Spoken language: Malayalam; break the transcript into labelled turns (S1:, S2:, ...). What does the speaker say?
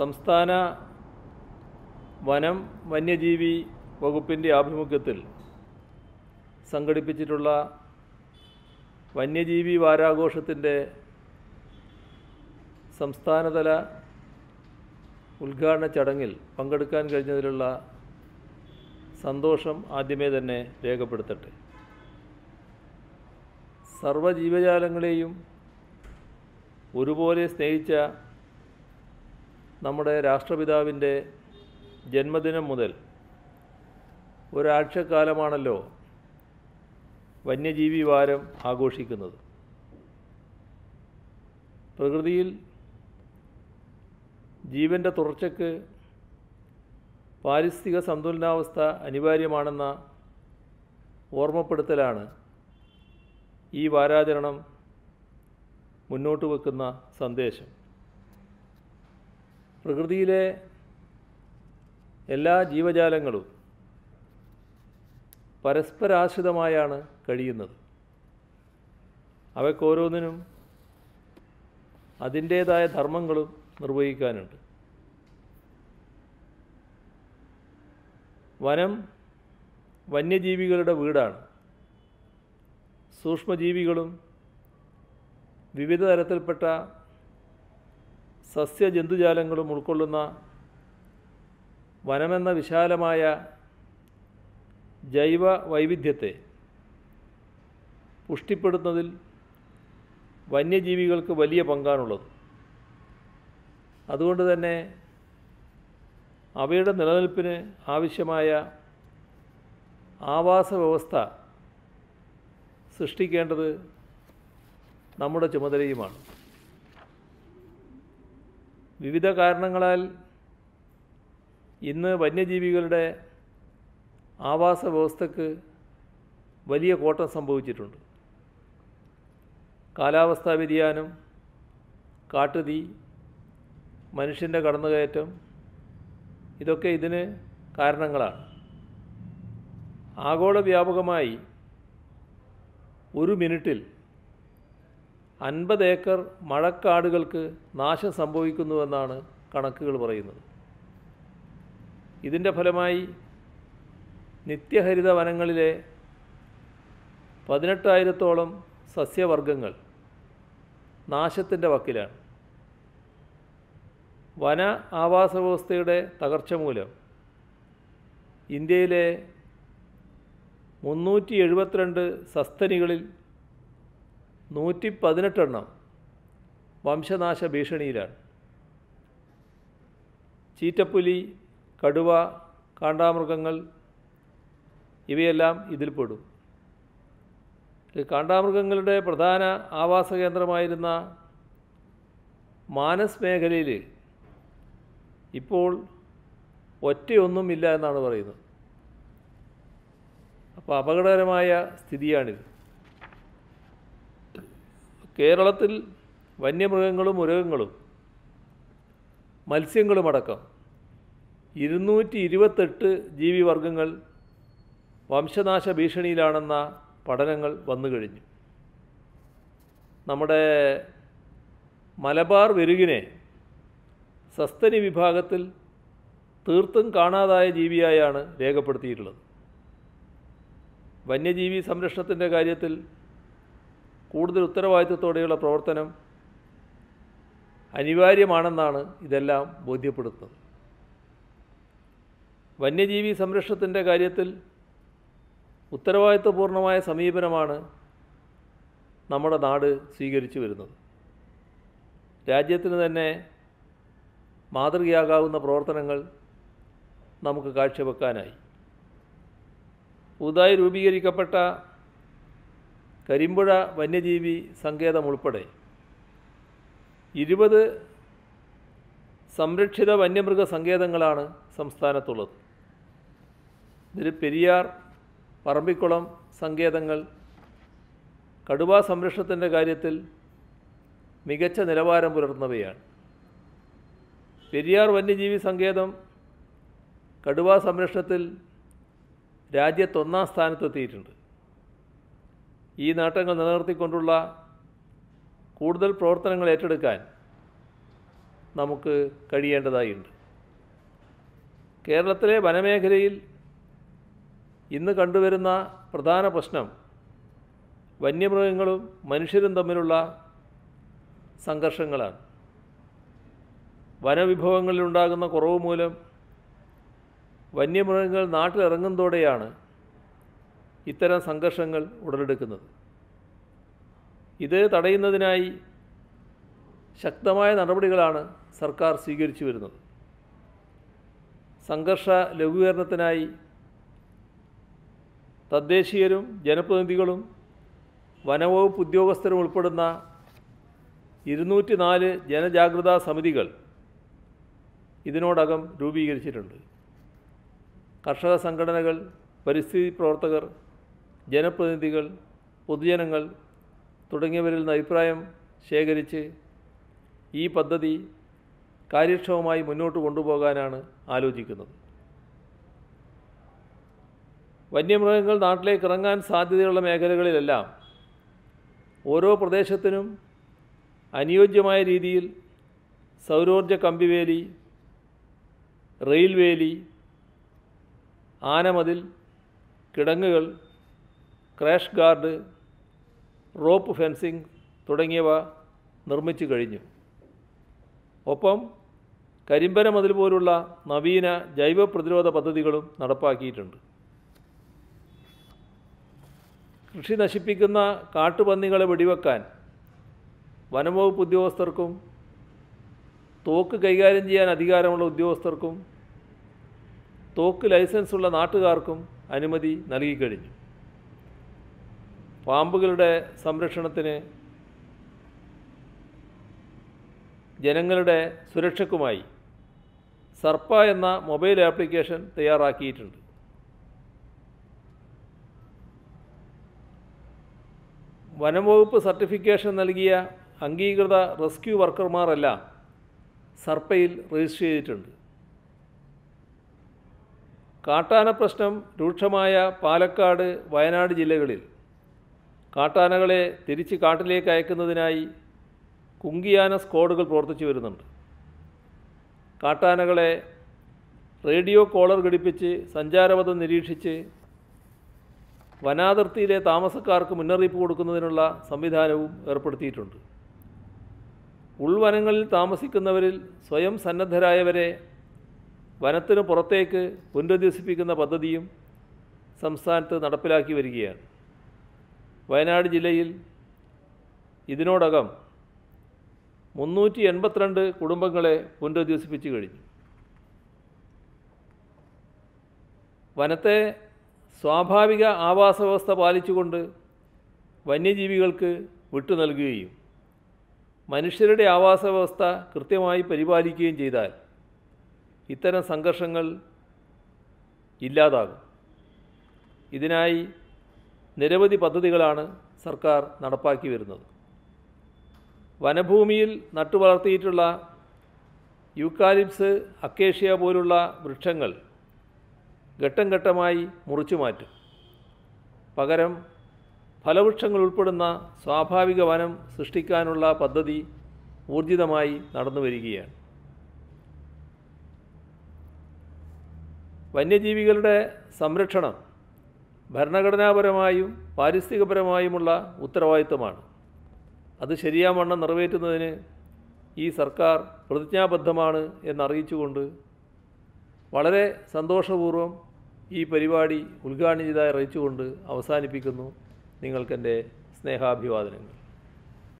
S1: സംസ്ഥാന വനം വന്യജീവി വകുപ്പിൻ്റെ ആഭിമുഖ്യത്തിൽ സംഘടിപ്പിച്ചിട്ടുള്ള വന്യജീവി വാരാഘോഷത്തിൻ്റെ സംസ്ഥാനതല ഉദ്ഘാടന ചടങ്ങിൽ പങ്കെടുക്കാൻ കഴിഞ്ഞതിലുള്ള സന്തോഷം ആദ്യമേ തന്നെ രേഖപ്പെടുത്തട്ടെ സർവ്വജീവജാലങ്ങളെയും ഒരുപോലെ സ്നേഹിച്ച നമ്മുടെ രാഷ്ട്രപിതാവിൻ്റെ ജന്മദിനം മുതൽ ഒരാഴ്ചക്കാലമാണല്ലോ വന്യജീവി വാരം ആഘോഷിക്കുന്നത് പ്രകൃതിയിൽ ജീവൻ്റെ തുടർച്ചയ്ക്ക് പാരിസ്ഥിതിക സന്തുലനാവസ്ഥ അനിവാര്യമാണെന്ന ഓർമ്മപ്പെടുത്തലാണ് ഈ വാരാചരണം മുന്നോട്ട് വെക്കുന്ന സന്ദേശം പ്രകൃതിയിലെ എല്ലാ ജീവജാലങ്ങളും പരസ്പരാശ്രിതമായാണ് കഴിയുന്നത് അവയ്ക്കോരോന്നിനും അതിൻ്റേതായ ധർമ്മങ്ങളും നിർവഹിക്കാനുണ്ട് വനം വന്യജീവികളുടെ വീടാണ് സൂക്ഷ്മജീവികളും വിവിധ തരത്തിൽപ്പെട്ട സസ്യജന്തുജാലങ്ങളും ഉൾക്കൊള്ളുന്ന വനമെന്ന വിശാലമായ ജൈവ വൈവിധ്യത്തെ പുഷ്ടിപ്പെടുത്തുന്നതിൽ വന്യജീവികൾക്ക് വലിയ പങ്കാണുള്ളത് അതുകൊണ്ട് തന്നെ അവയുടെ നിലനിൽപ്പിന് ആവശ്യമായ ആവാസ വ്യവസ്ഥ സൃഷ്ടിക്കേണ്ടത് നമ്മുടെ ചുമതലയുമാണ് വിവിധ കാരണങ്ങളാൽ ഇന്ന് വന്യജീവികളുടെ ആവാസ വ്യവസ്ഥക്ക് വലിയ കോട്ടം സംഭവിച്ചിട്ടുണ്ട് കാലാവസ്ഥാ വ്യതിയാനം കാട്ടുതീ മനുഷ്യൻ്റെ കടന്നുകയറ്റം ഇതൊക്കെ ഇതിന് കാരണങ്ങളാണ് ആഗോള വ്യാപകമായി ഒരു മിനിറ്റിൽ അൻപത് ഏക്കർ മഴക്കാടുകൾക്ക് നാശം സംഭവിക്കുന്നുവെന്നാണ് കണക്കുകൾ പറയുന്നത് ഇതിൻ്റെ ഫലമായി നിത്യഹരിത വനങ്ങളിലെ പതിനെട്ടായിരത്തോളം സസ്യവർഗങ്ങൾ നാശത്തിൻ്റെ വക്കിലാണ് വന ആവാസ വ്യവസ്ഥയുടെ തകർച്ച മൂലം ഇന്ത്യയിലെ മുന്നൂറ്റി എഴുപത്തിരണ്ട് സസ്തനികളിൽ നൂറ്റി പതിനെട്ടെണ്ണം വംശനാശ ഭീഷണിയിലാണ് ചീറ്റപ്പുലി കടുവ കാണ്ടാമൃഗങ്ങൾ ഇവയെല്ലാം ഇതിൽപ്പെടും കാണ്ടാമൃഗങ്ങളുടെ പ്രധാന ആവാസ കേന്ദ്രമായിരുന്ന മാനസ് മേഖലയിൽ ഇപ്പോൾ ഒറ്റയൊന്നുമില്ല എന്നാണ് പറയുന്നത് അപ്പോൾ അപകടകരമായ സ്ഥിതിയാണിത് കേരളത്തിൽ വന്യമൃഗങ്ങളും മൃഗങ്ങളും മത്സ്യങ്ങളുമടക്കം ഇരുന്നൂറ്റി ഇരുപത്തെട്ട് വർഗങ്ങൾ വംശനാശ ഭീഷണിയിലാണെന്ന പഠനങ്ങൾ വന്നു കഴിഞ്ഞു നമ്മുടെ മലബാർ വെരുകിനെ സസ്തനി വിഭാഗത്തിൽ തീർത്തും കാണാതായ ജീവിയായാണ് രേഖപ്പെടുത്തിയിട്ടുള്ളത് വന്യജീവി സംരക്ഷണത്തിൻ്റെ കാര്യത്തിൽ കൂടുതൽ ഉത്തരവാദിത്വത്തോടെയുള്ള പ്രവർത്തനം അനിവാര്യമാണെന്നാണ് ഇതെല്ലാം ബോധ്യപ്പെടുത്തുന്നത് വന്യജീവി സംരക്ഷണത്തിൻ്റെ കാര്യത്തിൽ ഉത്തരവാദിത്വപൂർണമായ സമീപനമാണ് നമ്മുടെ നാട് സ്വീകരിച്ചു വരുന്നത് രാജ്യത്തിന് തന്നെ മാതൃകയാകാവുന്ന പ്രവർത്തനങ്ങൾ നമുക്ക് കാഴ്ചവെക്കാനായി പുതുതായി രൂപീകരിക്കപ്പെട്ട കരിമ്പുഴ വന്യജീവി സങ്കേതം ഉൾപ്പെടെ ഇരുപത് സംരക്ഷിത വന്യമൃഗ സങ്കേതങ്ങളാണ് സംസ്ഥാനത്തുള്ളത് ഇതിൽ പെരിയാർ പറമ്പിക്കുളം സങ്കേതങ്ങൾ കടുവ സംരക്ഷണത്തിൻ്റെ കാര്യത്തിൽ മികച്ച നിലവാരം പുലർത്തുന്നവയാണ് പെരിയാർ വന്യജീവി സങ്കേതം കടുവ സംരക്ഷണത്തിൽ രാജ്യത്തൊന്നാം സ്ഥാനത്തെത്തിയിട്ടുണ്ട് ഈ നേട്ടങ്ങൾ നിലനിർത്തിക്കൊണ്ടുള്ള കൂടുതൽ പ്രവർത്തനങ്ങൾ ഏറ്റെടുക്കാൻ നമുക്ക് കഴിയേണ്ടതായിട്ടുണ്ട് കേരളത്തിലെ വനമേഖലയിൽ ഇന്ന് കണ്ടുവരുന്ന പ്രധാന പ്രശ്നം വന്യമൃഗങ്ങളും മനുഷ്യരും തമ്മിലുള്ള സംഘർഷങ്ങളാണ് വനവിഭവങ്ങളിലുണ്ടാകുന്ന കുറവ് മൂലം വന്യമൃഗങ്ങൾ നാട്ടിലിറങ്ങുന്നതോടെയാണ് ഇത്തരം സംഘർഷങ്ങൾ ഉടലെടുക്കുന്നത് ഇത് തടയുന്നതിനായി ശക്തമായ നടപടികളാണ് സർക്കാർ സ്വീകരിച്ചു വരുന്നത് സംഘർഷ ലഘൂകരണത്തിനായി തദ്ദേശീയരും ജനപ്രതിനിധികളും വനവകുപ്പ് ഉദ്യോഗസ്ഥരും ഉൾപ്പെടുന്ന ഇരുന്നൂറ്റി നാല് ജനജാഗ്രതാ സമിതികൾ ഇതിനോടകം രൂപീകരിച്ചിട്ടുണ്ട് കർഷക സംഘടനകൾ പരിസ്ഥിതി പ്രവർത്തകർ ജനപ്രതിനിധികൾ പൊതുജനങ്ങൾ തുടങ്ങിയവരിൽ നിന്ന് അഭിപ്രായം ശേഖരിച്ച് ഈ പദ്ധതി കാര്യക്ഷമമായി മുന്നോട്ട് കൊണ്ടുപോകാനാണ് ആലോചിക്കുന്നത് വന്യമൃഗങ്ങൾ നാട്ടിലേക്ക് ഇറങ്ങാൻ സാധ്യതയുള്ള മേഖലകളിലെല്ലാം ഓരോ പ്രദേശത്തിനും അനുയോജ്യമായ രീതിയിൽ സൗരോർജ കമ്പിവേലി റെയിൽവേലി ആനമതിൽ കിടങ്ങുകൾ ക്രാഷ് ഗാർഡ് റോപ്പ് ഫെൻസിംഗ് തുടങ്ങിയവ നിർമ്മിച്ചു കഴിഞ്ഞു ഒപ്പം കരിമ്പന മതിൽ പോലുള്ള നവീന ജൈവ പ്രതിരോധ പദ്ധതികളും നടപ്പാക്കിയിട്ടുണ്ട് കൃഷി നശിപ്പിക്കുന്ന കാട്ടുപന്നികളെ വെടിവെക്കാൻ വനംവകുപ്പ് ഉദ്യോഗസ്ഥർക്കും തോക്ക് കൈകാര്യം ചെയ്യാൻ അധികാരമുള്ള ഉദ്യോഗസ്ഥർക്കും തോക്ക് ലൈസൻസുള്ള നാട്ടുകാർക്കും അനുമതി നൽകിക്കഴിഞ്ഞു പാമ്പുകളുടെ സംരക്ഷണത്തിന് ജനങ്ങളുടെ സുരക്ഷയ്ക്കുമായി സർപ്പ എന്ന മൊബൈൽ ആപ്ലിക്കേഷൻ തയ്യാറാക്കിയിട്ടുണ്ട് വനംവകുപ്പ് സർട്ടിഫിക്കേഷൻ നൽകിയ അംഗീകൃത റെസ്ക്യൂ വർക്കർമാരെല്ലാം സർപ്പയിൽ രജിസ്റ്റർ ചെയ്തിട്ടുണ്ട് കാട്ടാന പ്രശ്നം രൂക്ഷമായ പാലക്കാട് വയനാട് ജില്ലകളിൽ കാട്ടാനകളെ തിരിച്ച് കാട്ടിലേക്ക് അയക്കുന്നതിനായി കുങ്കിയാന സ്ക്വാഡുകൾ പ്രവർത്തിച്ചു വരുന്നുണ്ട് കാട്ടാനകളെ റേഡിയോ കോളർ ഘടിപ്പിച്ച് സഞ്ചാരപഥം നിരീക്ഷിച്ച് വനാതിർത്തിയിലെ താമസക്കാർക്ക് മുന്നറിയിപ്പ് കൊടുക്കുന്നതിനുള്ള സംവിധാനവും ഏർപ്പെടുത്തിയിട്ടുണ്ട് ഉൾവനങ്ങളിൽ താമസിക്കുന്നവരിൽ സ്വയം സന്നദ്ധരായവരെ വനത്തിന് പുറത്തേക്ക് പുനരധിവസിപ്പിക്കുന്ന പദ്ധതിയും സംസ്ഥാനത്ത് നടപ്പിലാക്കി വരികയാണ് വയനാട് ജില്ലയിൽ ഇതിനോടകം മുന്നൂറ്റി എൺപത്തിരണ്ട് കുടുംബങ്ങളെ പുനരധിവസിപ്പിച്ചു കഴിഞ്ഞു വനത്തെ സ്വാഭാവിക ആവാസ വ്യവസ്ഥ പാലിച്ചുകൊണ്ട് വന്യജീവികൾക്ക് വിട്ടു നൽകുകയും മനുഷ്യരുടെ ആവാസ വ്യവസ്ഥ കൃത്യമായി പരിപാലിക്കുകയും ചെയ്താൽ ഇത്തരം സംഘർഷങ്ങൾ ഇല്ലാതാകും ഇതിനായി നിരവധി പദ്ധതികളാണ് സർക്കാർ നടപ്പാക്കി വരുന്നത് വനഭൂമിയിൽ നട്ടുവളർത്തിയിട്ടുള്ള യൂക്കാലിപ്സ് അക്കേഷ്യ പോലുള്ള വൃക്ഷങ്ങൾ ഘട്ടം ഘട്ടമായി മുറിച്ചു മാറ്റും പകരം ഫലവൃക്ഷങ്ങൾ ഉൾപ്പെടുന്ന സ്വാഭാവിക വനം സൃഷ്ടിക്കാനുള്ള പദ്ധതി ഊർജിതമായി നടന്നു വരികയാണ് വന്യജീവികളുടെ സംരക്ഷണം ഭരണഘടനാപരമായും പാരിസ്ഥിതികപരമായുമുള്ള ഉത്തരവാദിത്തമാണ് അത് ശരിയാവണ്ണം നിറവേറ്റുന്നതിന് ഈ സർക്കാർ പ്രതിജ്ഞാബദ്ധമാണ് എന്നറിയിച്ചുകൊണ്ട് വളരെ സന്തോഷപൂർവ്വം ഈ പരിപാടി ഉദ്ഘാടനം ചെയ്തായി അറിയിച്ചുകൊണ്ട് അവസാനിപ്പിക്കുന്നു നിങ്ങൾക്കെൻ്റെ സ്നേഹാഭിവാദനങ്ങൾ